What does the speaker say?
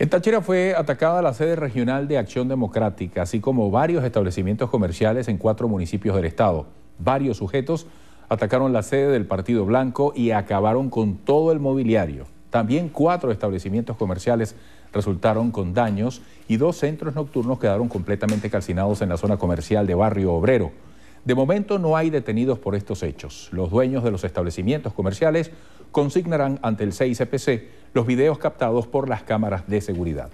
En Tachera fue atacada la sede regional de Acción Democrática, así como varios establecimientos comerciales en cuatro municipios del estado. Varios sujetos atacaron la sede del Partido Blanco y acabaron con todo el mobiliario. También cuatro establecimientos comerciales resultaron con daños y dos centros nocturnos quedaron completamente calcinados en la zona comercial de Barrio Obrero. De momento no hay detenidos por estos hechos. Los dueños de los establecimientos comerciales consignarán ante el CICPC los videos captados por las cámaras de seguridad.